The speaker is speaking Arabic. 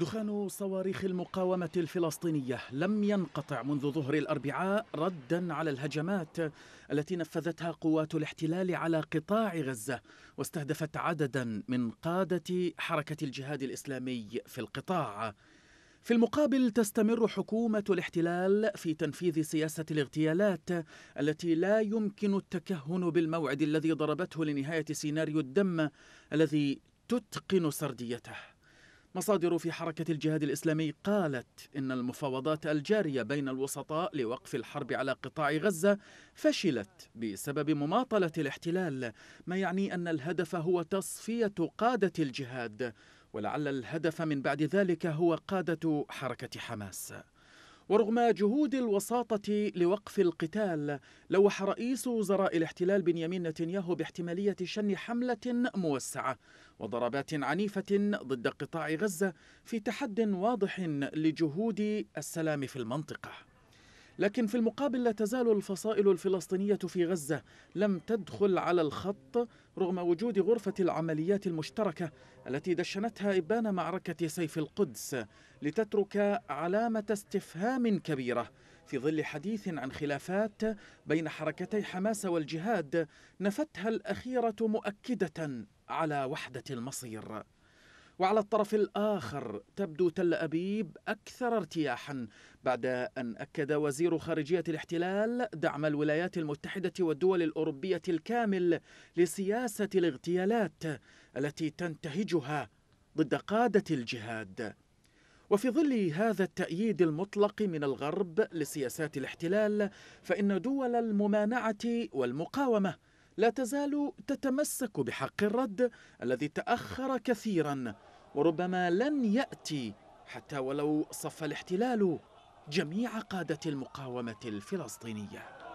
دخان صواريخ المقاومة الفلسطينية لم ينقطع منذ ظهر الأربعاء ردا على الهجمات التي نفذتها قوات الاحتلال على قطاع غزة واستهدفت عددا من قادة حركة الجهاد الإسلامي في القطاع في المقابل تستمر حكومة الاحتلال في تنفيذ سياسة الاغتيالات التي لا يمكن التكهن بالموعد الذي ضربته لنهاية سيناريو الدم الذي تتقن سرديته مصادر في حركة الجهاد الإسلامي قالت إن المفاوضات الجارية بين الوسطاء لوقف الحرب على قطاع غزة فشلت بسبب مماطلة الاحتلال ما يعني أن الهدف هو تصفية قادة الجهاد ولعل الهدف من بعد ذلك هو قادة حركة حماس ورغم جهود الوساطة لوقف القتال لوح رئيس وزراء الاحتلال بنيامين نتنياهو باحتمالية شن حملة موسعة وضربات عنيفة ضد قطاع غزة في تحد واضح لجهود السلام في المنطقة لكن في المقابل لا تزال الفصائل الفلسطينية في غزة لم تدخل على الخط رغم وجود غرفة العمليات المشتركة التي دشنتها إبان معركة سيف القدس لتترك علامة استفهام كبيرة في ظل حديث عن خلافات بين حركتي حماس والجهاد نفتها الأخيرة مؤكدة على وحدة المصير وعلى الطرف الآخر تبدو تل أبيب أكثر ارتياحا بعد أن أكد وزير خارجية الاحتلال دعم الولايات المتحدة والدول الأوروبية الكامل لسياسة الاغتيالات التي تنتهجها ضد قادة الجهاد وفي ظل هذا التأييد المطلق من الغرب لسياسات الاحتلال فإن دول الممانعة والمقاومة لا تزال تتمسك بحق الرد الذي تأخر كثيرا وربما لن يأتي حتى ولو صف الاحتلال جميع قادة المقاومة الفلسطينية